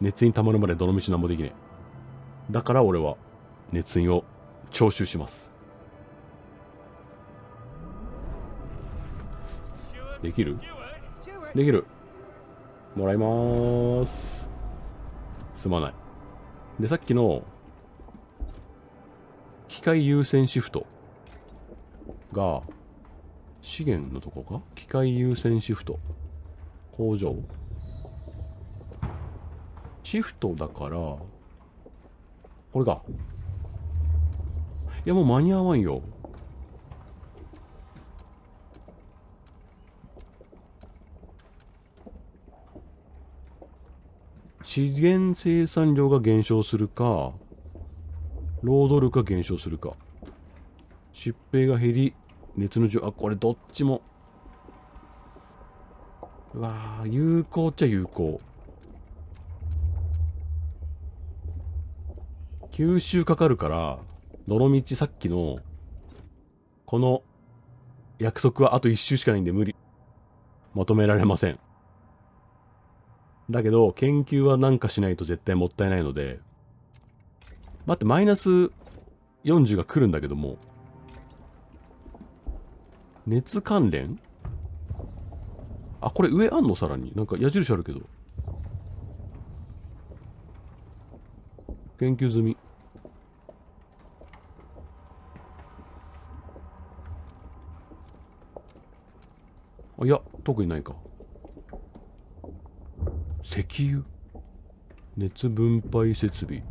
熱に溜まるまでどの道何もできねえ。だから俺は、熱印を徴収します。できるできる。もらいまーす。すまない。で、さっきの、機械優先シフトが、資源のとこか機械優先シフト。工場シフトだから、これか。いや、もう間に合わんよ。資源生産量が減少するか、労働力が減少するか。疾病が減り、熱の上、あ、これどっちも。うわあ有効っちゃ有効。吸収かかるから、み道さっきの、この約束はあと1周しかないんで無理。まとめられません。だけど、研究はなんかしないと絶対もったいないので、待って、マイナス40が来るんだけども、熱関連あ、これ上あんのさらに。なんか矢印あるけど。研究済み。いや特にないか石油熱分配設備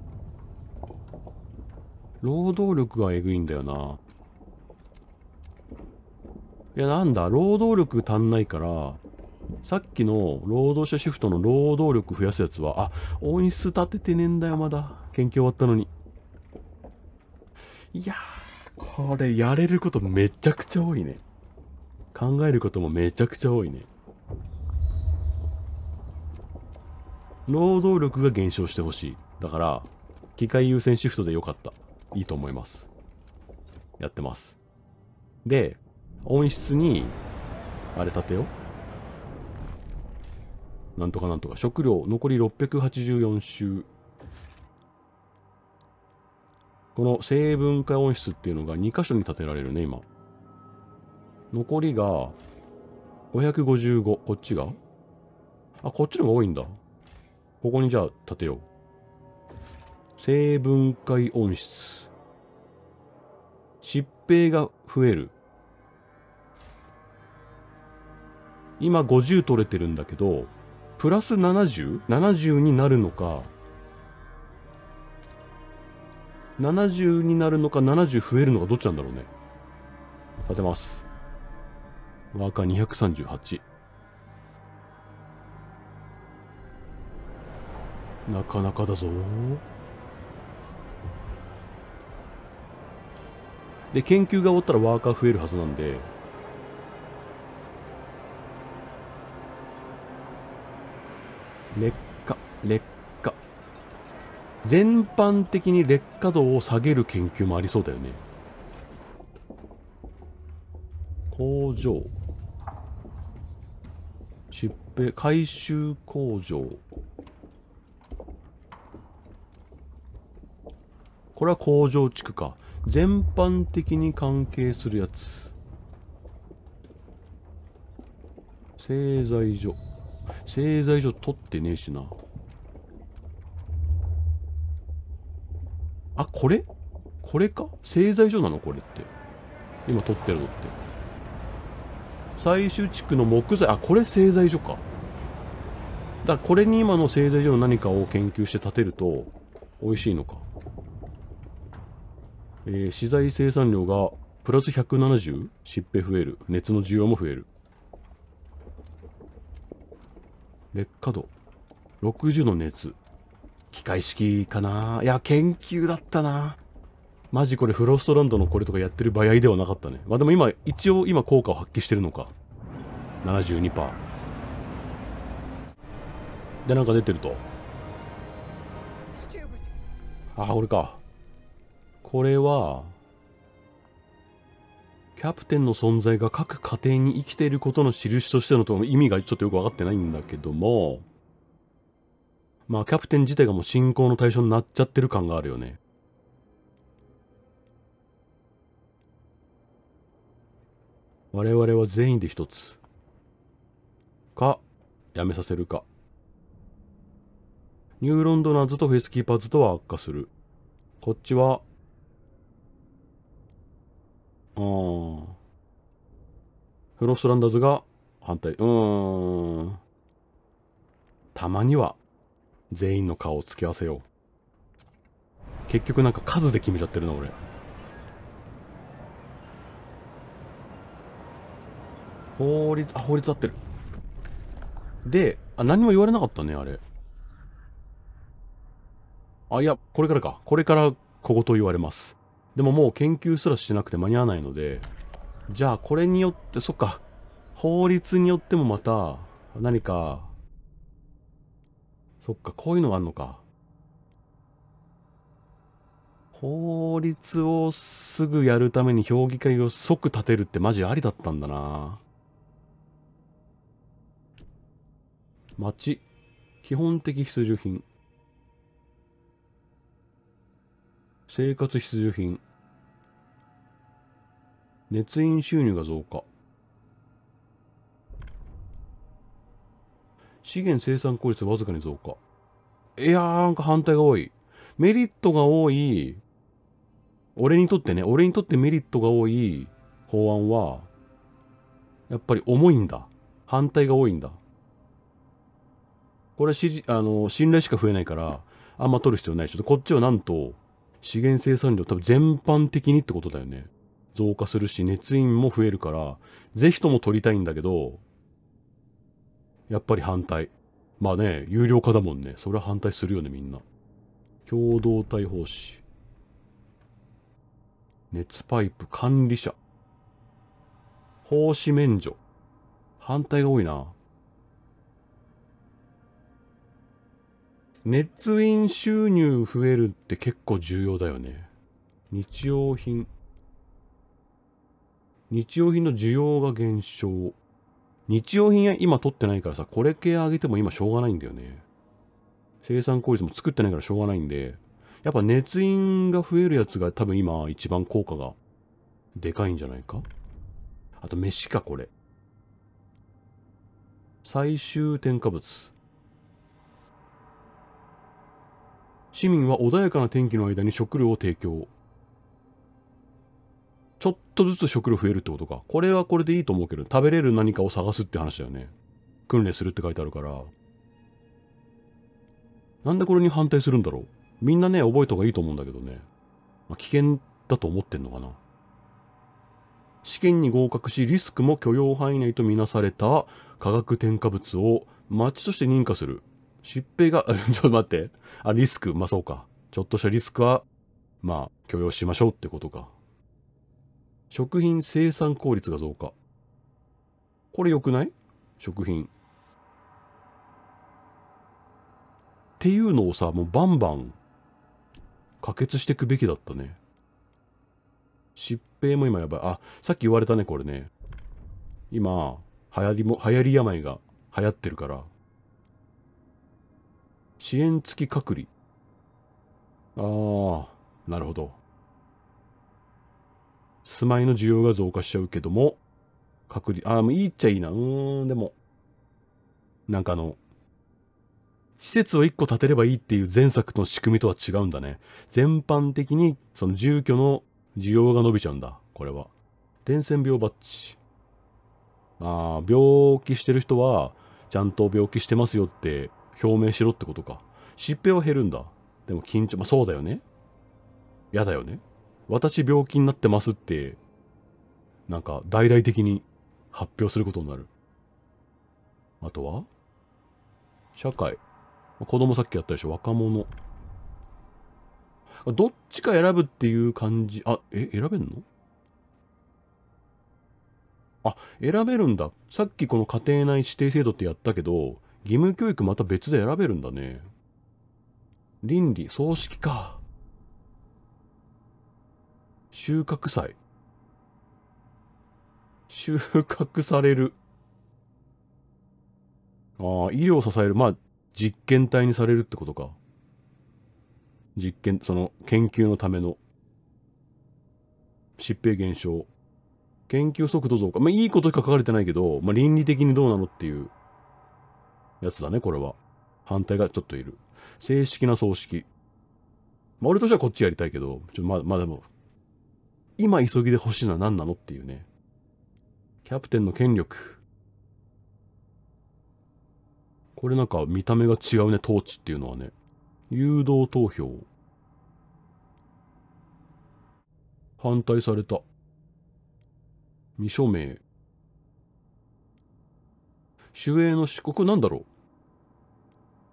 労働力がえぐいんだよないやなんだ労働力足んないからさっきの労働者シフトの労働力増やすやつは、あ、温室立ててねえんだよ、まだ。研究終わったのに。いやー、これやれることめちゃくちゃ多いね。考えることもめちゃくちゃ多いね労働力が減少してほしいだから機械優先シフトでよかったいいと思いますやってますで温室にあれ建てよなんとかなんとか食料残り684周この成分化温室っていうのが2箇所に建てられるね今残りが、555。こっちがあ、こっちのが多いんだ。ここにじゃあ建てよう。生分解温室。疾病が増える。今50取れてるんだけど、プラス 70?70 70になるのか、70になるのか70増えるのかどっちなんだろうね。立てます。ワーカー238。なかなかだぞで、研究が終わったらワーカー増えるはずなんで、劣化、劣化。全般的に劣化度を下げる研究もありそうだよね。工場。しっぺ回収工場これは工場地区か全般的に関係するやつ製材所製材所取ってねえしなあこれこれか製材所なのこれって今取ってるのって最終地区の木材あこれ製材所かだからこれに今の製材所の何かを研究して建てると美味しいのかえー、資材生産量がプラス 170? 疾病増える熱の需要も増える劣化度60の熱機械式かないや研究だったなマジこれフロストランドのこれとかやってる場合ではなかったね。まあでも今、一応今効果を発揮してるのか。72%。で、なんか出てると。あ、これか。これは、キャプテンの存在が各家庭に生きていることの印としてのと意味がちょっとよくわかってないんだけども、まあキャプテン自体がもう信仰の対象になっちゃってる感があるよね。我々は全員で一つ。か、やめさせるか。ニューロンドナーズとフェイスキーパーズとは悪化する。こっちは、うんフロスランダーズが反対。うーん。たまには、全員の顔を付き合わせよう。結局なんか数で決めちゃってるな、俺。法律、あ、法律合ってる。で、あ、何も言われなかったね、あれ。あ、いや、これからか。これから小言言われます。でももう研究すらしてなくて間に合わないので、じゃあこれによって、そっか、法律によってもまた、何か、そっか、こういうのがあるのか。法律をすぐやるために評議会を即立てるってマジありだったんだな町基本的必需品生活必需品熱飲収入が増加資源生産効率わずかに増加いやーなんか反対が多いメリットが多い俺にとってね俺にとってメリットが多い法案はやっぱり重いんだ反対が多いんだこれしあの信頼しか増えないからあんま取る必要ないょしとこっちはなんと資源生産量多分全般的にってことだよね増加するし熱飲も増えるから是非とも取りたいんだけどやっぱり反対まあね有料化だもんねそれは反対するよねみんな共同体奉仕熱パイプ管理者。奉仕免除。反対が多いな。熱飲収入増えるって結構重要だよね。日用品。日用品の需要が減少。日用品今取ってないからさ、これ系あげても今しょうがないんだよね。生産効率も作ってないからしょうがないんで、やっぱ熱飲が増えるやつが多分今一番効果がでかいんじゃないかあと飯かこれ。最終添加物。市民は穏やかな天気の間に食料を提供。ちょっとずつ食料増えるってことか。これはこれでいいと思うけど、食べれる何かを探すって話だよね。訓練するって書いてあるから。なんでこれに反対するんだろう。みんなね、覚えた方がいいと思うんだけどね。まあ、危険だと思ってんのかな。試験に合格し、リスクも許容範囲内とみなされた化学添加物を町として認可する。疾病が、ちょっと待って。あ、リスク、まあそうか。ちょっとしたリスクは、まあ、許容しましょうってことか。食品生産効率が増加。これ良くない食品。っていうのをさ、もうバンバン、可決していくべきだったね。疾病も今やばい。あ、さっき言われたね、これね。今、流行りも、流行り病が流行ってるから、支援付き隔離。ああ、なるほど。住まいの需要が増加しちゃうけども、隔離、ああ、もういいっちゃいいな。うーん、でも、なんかあの、施設を1個建てればいいっていう前作の仕組みとは違うんだね。全般的に、その住居の需要が伸びちゃうんだ。これは。伝染病バッジ。ああ、病気してる人は、ちゃんと病気してますよって表明しろってことか。疾病は減るんだ。でも緊張、まあ、そうだよね。嫌だよね。私病気になってますって、なんか大々的に発表することになる。あとは社会。子供さっきやったでしょ。若者。どっちか選ぶっていう感じ。あ、え、選べんのあ、選べるんだ。さっきこの家庭内指定制度ってやったけど、義務教育また別で選べるんだね。倫理、葬式か。収穫祭。収穫される。ああ、医療を支える。まあ、実験体にされるってことか。実験、その、研究のための。疾病減少。研究速度増加。まあ、いいことしか書かれてないけど、まあ、倫理的にどうなのっていう。やつだね、これは。反対がちょっといる。正式な葬式。まあ、俺としてはこっちやりたいけど、ちょま、まあ、でも、今急ぎで欲しいのは何なのっていうね。キャプテンの権力。これなんか見た目が違うね、統治っていうのはね。誘導投票。反対された。未署名。守衛の四国なんだろう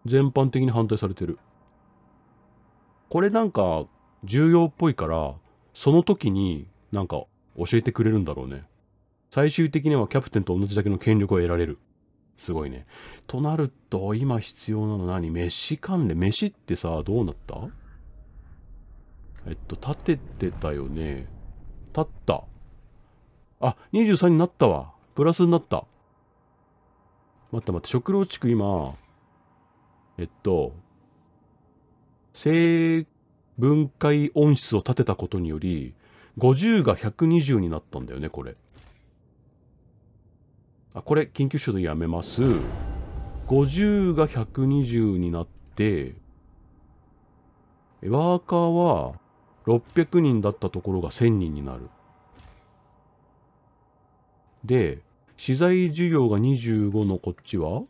全般的に反対されてる。これなんか重要っぽいから、その時になんか教えてくれるんだろうね。最終的にはキャプテンと同じだけの権力を得られる。すごいね。となると、今必要なの何飯関連。飯ってさ、どうなったえっと、立ててたよね。立った。あ、23になったわ。プラスになった。待って待って、食糧地区今、えっと、正分解音質を立てたことにより、50が120になったんだよね、これ。あ、これ、緊急手動やめます。50が120になって、ワーカーは600人だったところが1000人になる。で、資材需要が25のこっちは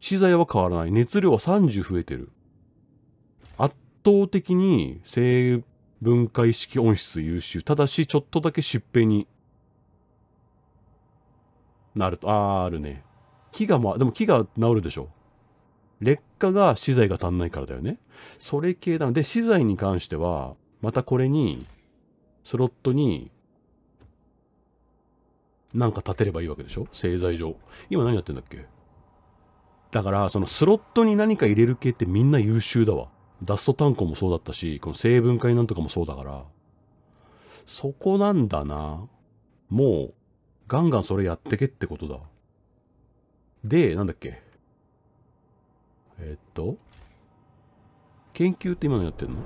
資材は変わらない。熱量は30増えてる。圧倒的に生分解式温室優秀。ただし、ちょっとだけ疾病になると。あー、あるね。木がま、でも木が治るでしょ。劣化が資材が足んないからだよね。それ系なんで、資材に関しては、またこれに、スロットに、なんか立てればいいわけでしょ製材上。今何やってんだっけだからそのスロットに何か入れる系ってみんな優秀だわダスト炭鉱もそうだったしこの成分解なんとかもそうだからそこなんだなもうガンガンそれやってけってことだでなんだっけえっと研究って今のやってんの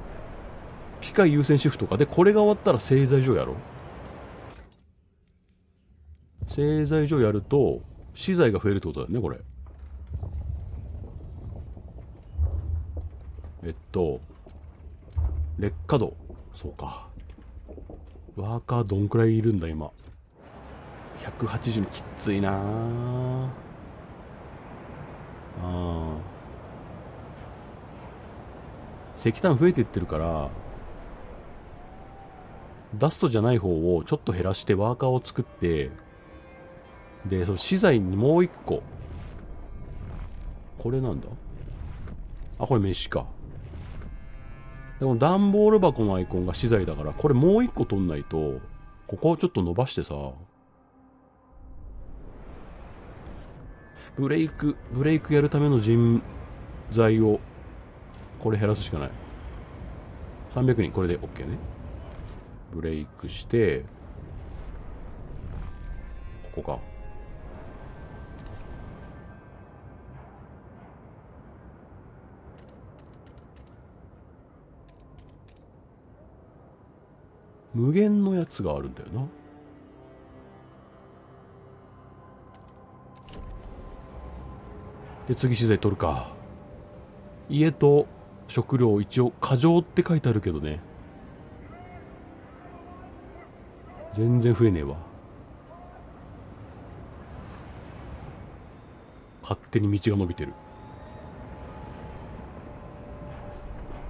機械優先シフトかでこれが終わったら製材所やろ製材所やると資材が増えるってことだよねこれえっと、劣化度。そうか。ワーカーどんくらいいるんだ、今。180きついなああ石炭増えてってるからダストじゃない方をちょっと減らしてワーカーを作ってでその資材にもう一個これなんだあこれ飯かでも段ボール箱のアイコンが資材だから、これもう一個取んないと、ここをちょっと伸ばしてさ。ブレイク、ブレイクやるための人材を、これ減らすしかない。300人、これで OK ね。ブレイクして、ここか。無限のやつがあるんだよなで次資材取るか家と食料一応過剰って書いてあるけどね全然増えねえわ勝手に道が伸びてる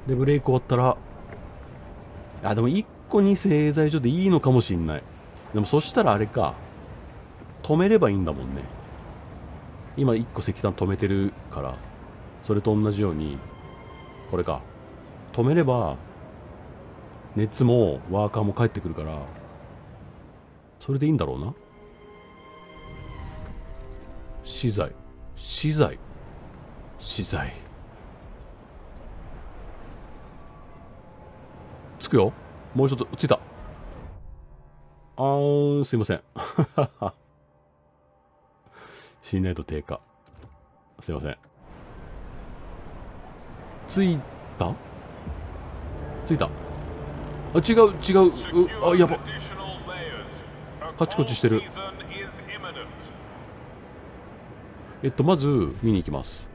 でブレイク終わったらあでもい。こに製材所でいいのかもしんない。でもそしたらあれか。止めればいいんだもんね。今1個石炭止めてるから、それと同じように、これか。止めれば、熱もワーカーも帰ってくるから、それでいいんだろうな。資材。資材。資材。つくよ。もう一つ、ついた。あーん、すいません。信頼度低下。すいません。ついたついた。あ、違う、違う。うあ、やば。カチコチしてる。えっと、まず、見に行きます。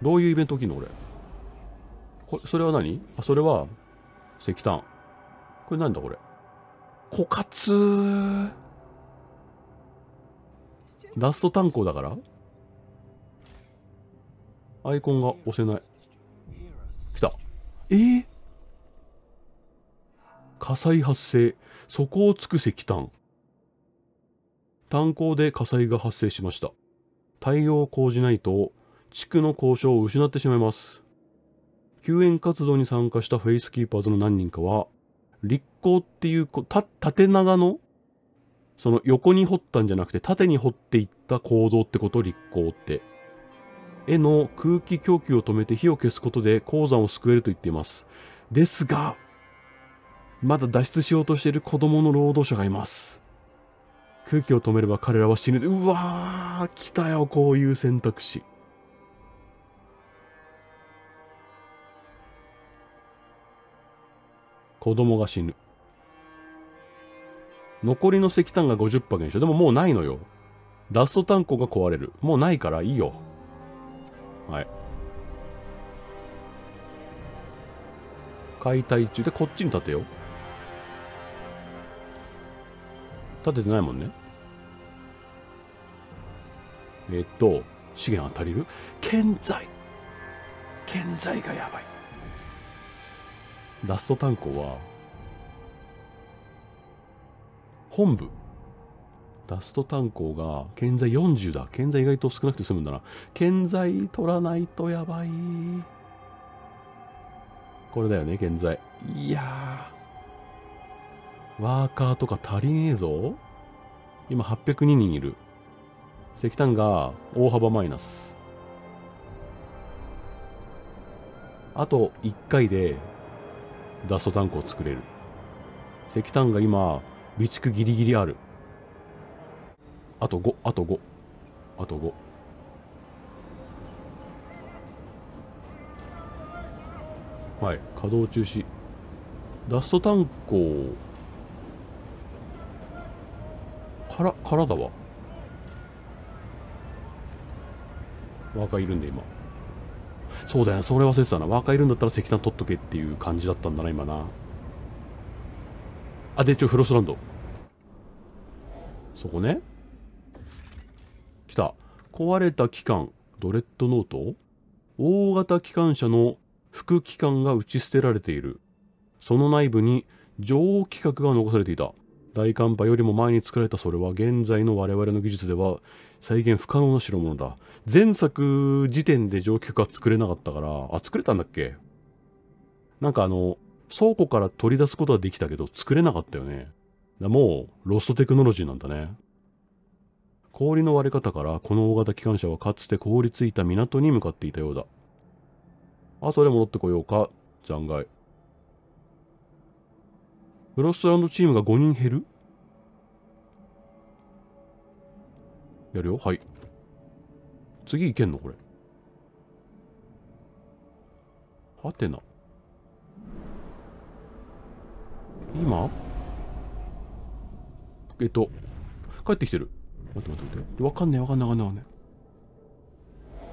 どういうイベント起きんの俺。これ、それは何あ、それは、石炭。これなんだこれ枯渇ラスト炭鉱だからアイコンが押せない来たえー、火災発生そこをつく石炭炭鉱で火災が発生しました対応を講じないと地区の交渉を失ってしまいます救援活動に参加したフェイスキーパーズの何人かは立候っていうた縦長のその横に掘ったんじゃなくて縦に掘っていった構造ってこと立候って絵の空気供給を止めて火を消すことで鉱山を救えると言っていますですがまだ脱出しようとしている子供の労働者がいます空気を止めれば彼らは死ぬうわー来たよこういう選択肢子供が死ぬ。残りの石炭が50パー減少。でももうないのよ。ダスト炭鉱が壊れる。もうないからいいよ。はい。解体中。で、こっちに建てよう。建ててないもんね。えっと、資源当たりる建材建材がやばい。ラスト炭鉱は本部ラスト炭鉱が建材40だ建材意外と少なくて済むんだな建材取らないとやばいこれだよね建材いやワーカーとか足りねえぞ今802人いる石炭が大幅マイナスあと1回でダストタンクを作れる石炭が今備蓄ギリギリあるあと5あと5あと5はい稼働中止ダスト炭鉱からからだわ若いるんで今そうだよそれ忘れてたな若いるんだったら石炭取っとけっていう感じだったんだな今なあでちょフロスランドそこね来た壊れた機関ドレッドノート大型機関車の副機関が打ち捨てられているその内部に女王規格が残されていた大寒波よりも前に作られたそれは現在の我々の技術では再現不可能な代物だ。前作時点で上級関作れなかったから、あ、作れたんだっけなんかあの、倉庫から取り出すことはできたけど、作れなかったよね。だもう、ロストテクノロジーなんだね。氷の割れ方から、この大型機関車はかつて凍りついた港に向かっていたようだ。後で戻ってこようか、残骸。フロストランドチームが5人減るやるよはい次いけんのこれはてな今えっと帰ってきてる待って待って待ってわかんねえわかんねえわかんねえか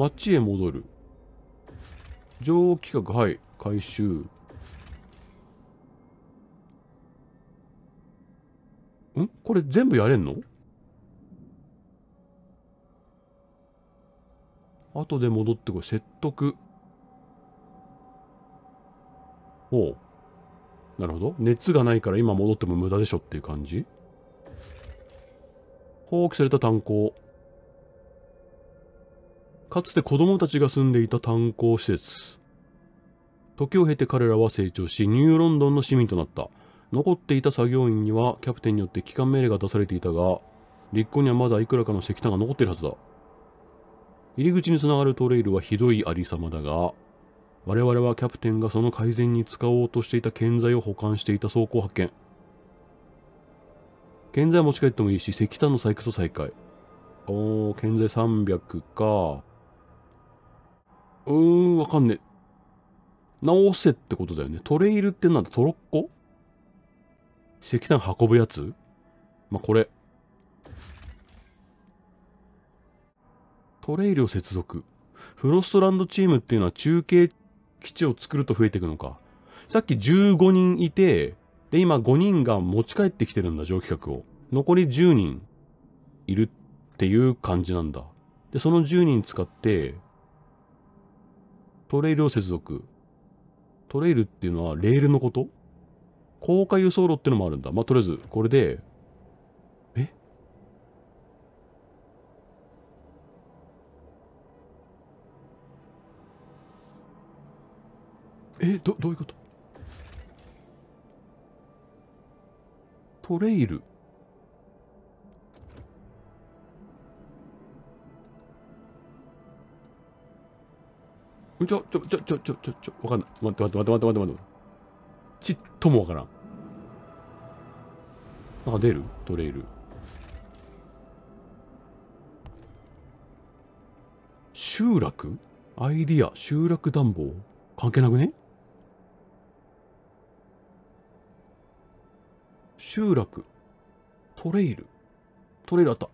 ん街へ戻る上企画はい回収んこれ全部やれんの後で戻ってこい。説得。おう。なるほど。熱がないから今戻っても無駄でしょっていう感じ放棄された炭鉱。かつて子供たちが住んでいた炭鉱施設。時を経て彼らは成長し、ニューロンドンの市民となった。残っていた作業員にはキャプテンによって帰還命令が出されていたが、立候にはまだいくらかの石炭が残ってるはずだ。入り口につながるトレイルはひどいありさまだが、我々はキャプテンがその改善に使おうとしていた建材を保管していた倉庫を発見。建材持ち帰ってもいいし、石炭の採掘と再開。おー、建材300か。うーん、わかんねえ。直せってことだよね。トレイルってなんだトロッコ石炭運ぶやつまあ、これ。トレイルを接続。フロストランドチームっていうのは中継基地を作ると増えていくのか。さっき15人いて、で、今5人が持ち帰ってきてるんだ、蒸気客を。残り10人いるっていう感じなんだ。で、その10人使って、トレイルを接続。トレイルっていうのはレールのこと高架輸送路ってのもあるんだ。まあ、とりあえず、これで、ええ、ど、どういうことトレイル。ちょ、ちょ、ちょ、ちょ、ちょ、ちょ、わかんない。待って待って待って待って待って。ちっともわからん。なんか出るトレイル。集落アイディア、集落暖房。関係なくね集落。トレイル。トレイルあった。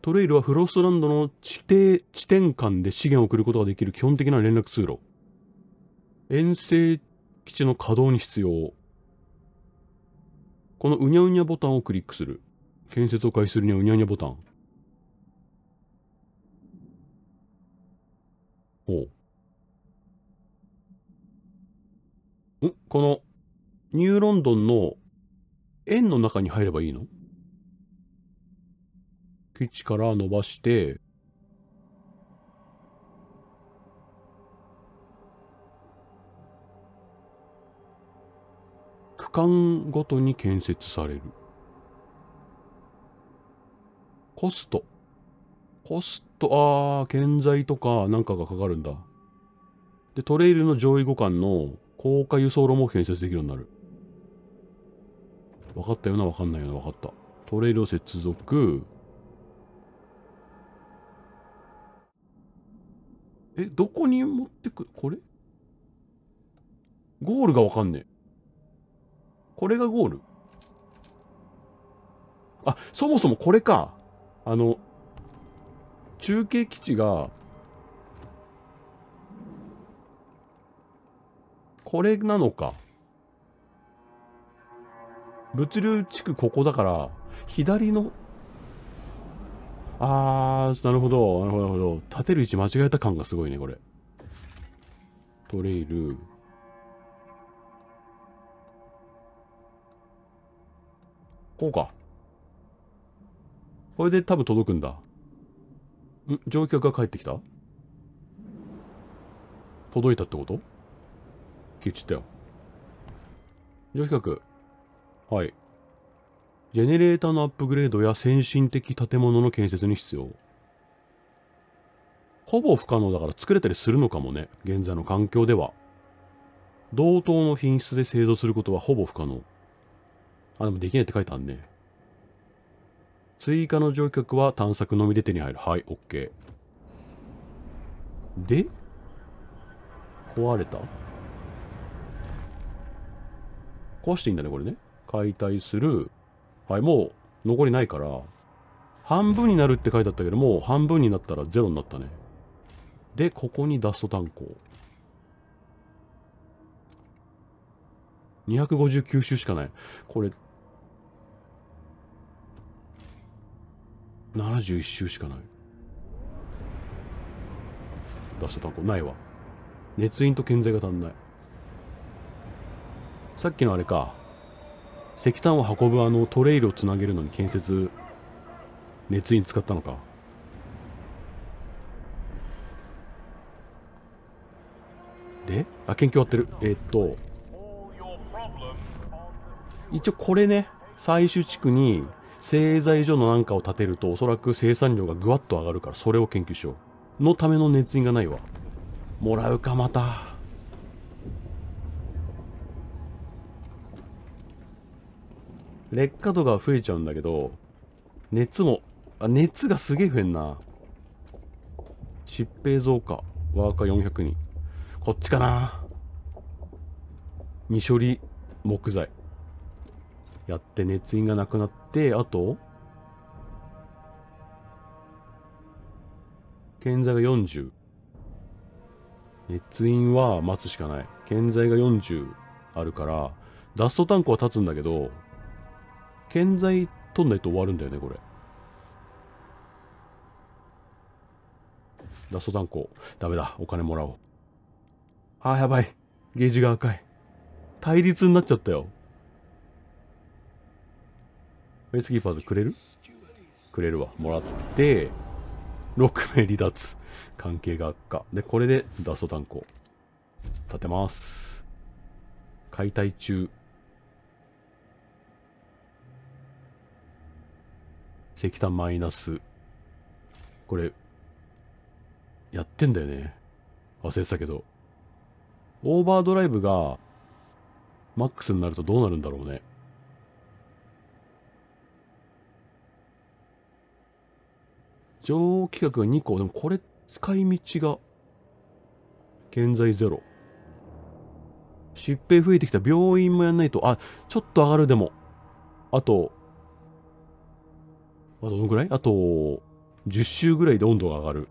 トレイルはフロストランドの地底、地点間で資源を送ることができる基本的な連絡通路。遠征基地の稼働に必要。このうにゃうにゃボタンをクリックする。建設を開始するにはうにゃうにゃボタン。ほう。んこの、ニューロンドンの円の中に入ればいいの基地から伸ばして、間ごとに建設される。コスト。コスト、ああ、建材とかなんかがかかるんだ。で、トレイルの上位互換の高架輸送路も建設できるようになる。分かったような分かんないような分かった。トレイルを接続。え、どこに持ってくこれゴールが分かんねえ。これがゴールあ、そもそもこれか。あの、中継基地が、これなのか。物流地区ここだから、左の、あー、なるほど、なるほど、なるほど。立てる位置間違えた感がすごいね、これ。トレイル。こうか。これで多分届くんだ。ん乗客が帰ってきた届いたってこと言っちったよ。乗客。はい。ジェネレーターのアップグレードや先進的建物の建設に必要。ほぼ不可能だから作れたりするのかもね。現在の環境では。同等の品質で製造することはほぼ不可能。あ、でもできないって書いてあんね。追加の乗客は探索のみで手に入る。はい、OK。で壊れた壊していいんだね、これね。解体する。はい、もう残りないから、半分になるって書いてあったけど、もう半分になったらゼロになったね。で、ここにダスト炭鉱。259周しかない。これ、71周しかない出した単行ないわ熱印と建材が足んないさっきのあれか石炭を運ぶあのトレイルをつなげるのに建設熱印使ったのかであ研究終わってるえー、っと一応これね最終地区に製材所のなんかを建てるとおそらく生産量がぐわっと上がるからそれを研究しようのための熱印がないわもらうかまた劣化度が増えちゃうんだけど熱もあ熱がすげえ増えんな疾病増加ワーカー400人こっちかな未処理木材やって熱印がなくなってあと建材が40熱印は待つしかない建材が40あるからダストタンクは立つんだけど建材取んないと終わるんだよねこれダスト炭鉱。ダメだ。お金もらおう。あやばい。ゲージが赤い。対立になっちゃったよ。フェイスキーパーズくれるくれるわ。もらって、6名離脱。関係が悪化。で、これで脱走炭鉱。立てます。解体中。石炭マイナス。これ、やってんだよね。忘れてたけど。オーバードライブが、マックスになるとどうなるんだろうね。上規格が2個。でもこれ、使い道が、現在ゼロ。疾病増えてきた病院もやんないと、あ、ちょっと上がるでも。あと、あとどのくらいあと、10周ぐらいで温度が上がる。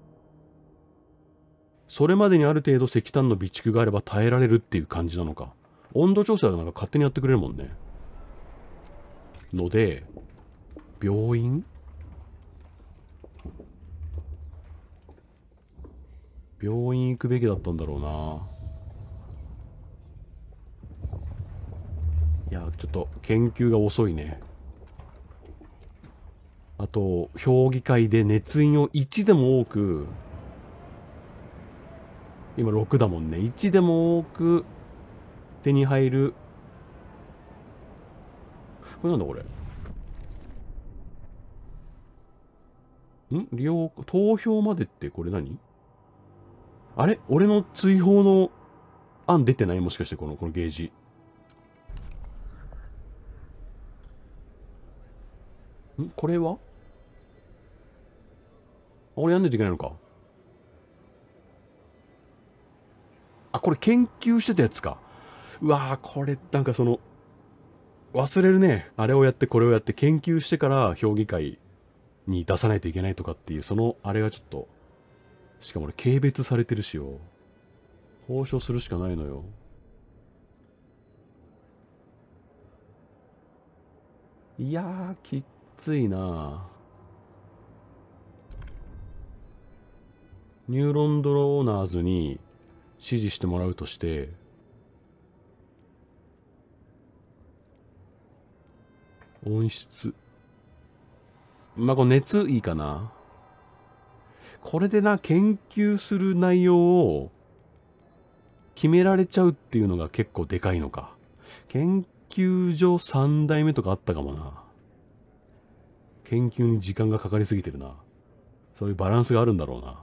それまでにある程度石炭の備蓄があれば耐えられるっていう感じなのか。温度調整はなんか勝手にやってくれるもんね。ので、病院病院行くべきだったんだろうないやちょっと研究が遅いねあと評議会で熱印を1でも多く今6だもんね1でも多く手に入るこれなんだこれん利用投票までってこれ何あれ俺の追放の案出てないもしかしてこの、このゲージ。んこれは俺やんないといけないのか。あ、これ研究してたやつか。うわーこれ、なんかその、忘れるね。あれをやってこれをやって研究してから評議会に出さないといけないとかっていう、そのあれがちょっとしかも俺、軽蔑されてるしよ。交渉するしかないのよ。いやー、きっついなニューロンドローナーズに指示してもらうとして、温室。まあ、これ熱いいかな。これでな、研究する内容を決められちゃうっていうのが結構でかいのか。研究所3代目とかあったかもな。研究に時間がかかりすぎてるな。そういうバランスがあるんだろうな。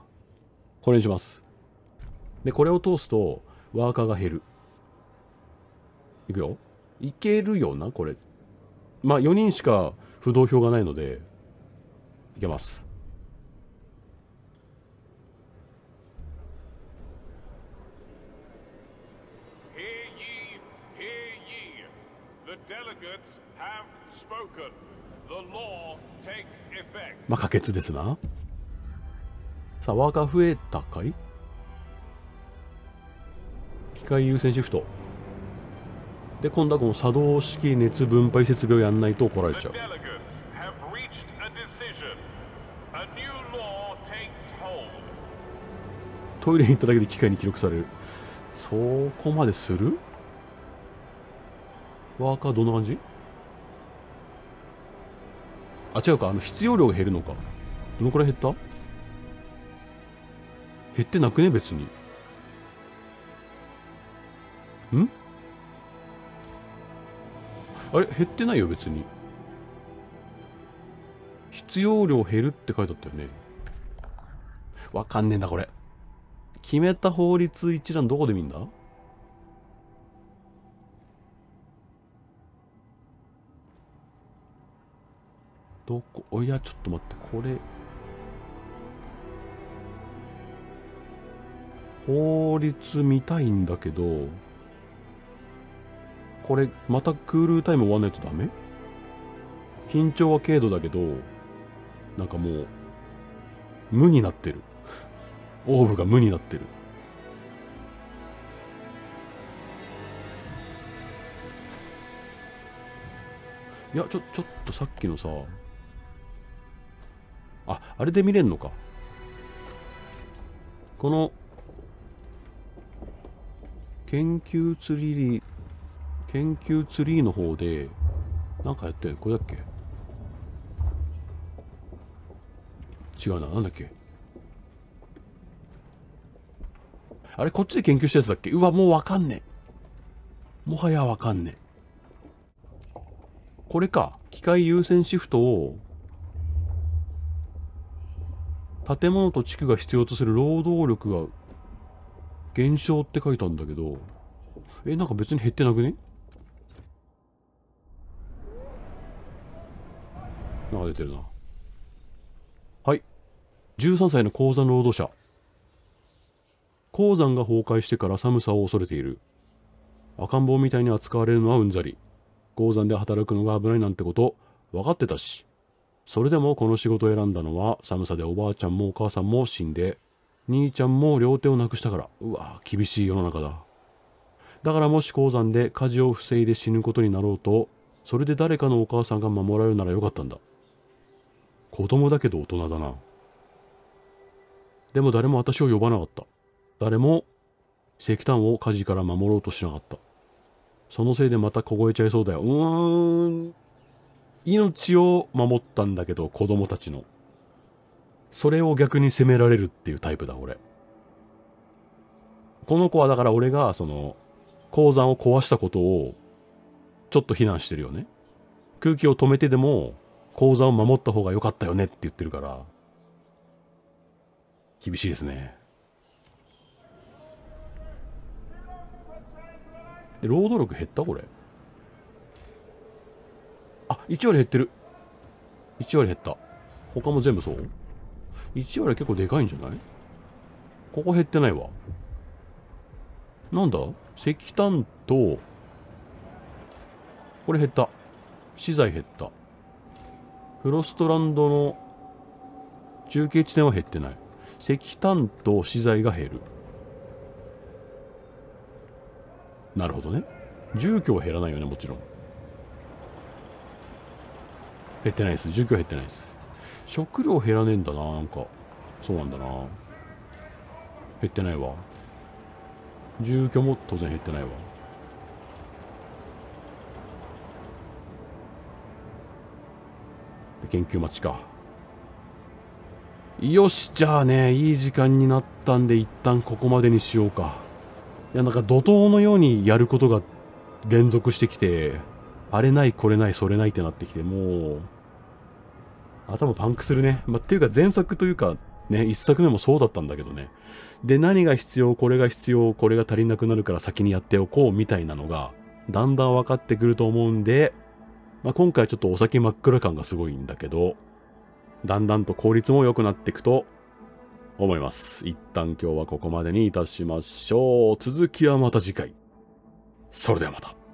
これにします。で、これを通すと、ワーカーが減る。いくよ。いけるよな、これ。まあ、4人しか不動票がないので、いけます。まあ、可決ですな。さあ沢が増えたかい機械優先シフト。で、今度はこの作動式熱分配設備をやんないと怒られちゃう。トイレに行っただけで機械に記録される。そこまでするワーカーどんな感じあ違うかあの必要量が減るのかどのくらい減った減ってなくね別にんあれ減ってないよ別に必要量減るって書いてあったよねわかんねえんだこれ決めた法律一覧どこで見んだどこおいやちょっと待ってこれ法律見たいんだけどこれまたクールタイム終わんないとダメ緊張は軽度だけどなんかもう無になってる オーブが無になってるいやちょちょっとさっきのさあ、あれで見れんのか。この、研究ツリー、研究ツリーの方で、なんかやってるこれだっけ違うな、なんだっけあれ、こっちで研究したやつだっけうわ、もうわかんねえ。もはやわかんねえ。これか。機械優先シフトを建物と地区が必要とする労働力が減少って書いたんだけど、え、なんか別に減ってなくねなんか出てるな。はい。13歳の鉱山労働者。鉱山が崩壊してから寒さを恐れている。赤ん坊みたいに扱われるのはうんざり。鉱山で働くのが危ないなんてこと、分かってたし。それでもこの仕事を選んだのは寒さでおばあちゃんもお母さんも死んで兄ちゃんも両手をなくしたからうわ厳しい世の中だだからもし鉱山で火事を防いで死ぬことになろうとそれで誰かのお母さんが守られるならよかったんだ子供だけど大人だなでも誰も私を呼ばなかった誰も石炭を火事から守ろうとしなかったそのせいでまた凍えちゃいそうだようーん命を守ったんだけど、子供たちの。それを逆に責められるっていうタイプだ、俺。この子はだから俺が、その、鉱山を壊したことを、ちょっと非難してるよね。空気を止めてでも、鉱山を守った方が良かったよねって言ってるから、厳しいですね。で、労働力減ったこれ。あ、1割減ってる。1割減った。他も全部そう ?1 割結構でかいんじゃないここ減ってないわ。なんだ石炭と、これ減った。資材減った。フロストランドの中継地点は減ってない。石炭と資材が減る。なるほどね。住居は減らないよね、もちろん。減ってないです。住居減ってないです。食料減らねえんだな、なんか。そうなんだな。減ってないわ。住居も当然減ってないわ。研究待ちか。よし、じゃあね、いい時間になったんで、一旦ここまでにしようか。いや、なんか怒涛のようにやることが連続してきて、あれない、これない、それないってなってきて、もう、頭パンクするね。まあ、っていうか前作というか、ね、一作目もそうだったんだけどね。で、何が必要、これが必要、これが足りなくなるから先にやっておこうみたいなのが、だんだん分かってくると思うんで、まあ、今回ちょっとお先真っ暗感がすごいんだけど、だんだんと効率も良くなっていくと思います。一旦今日はここまでにいたしましょう。続きはまた次回。それではまた。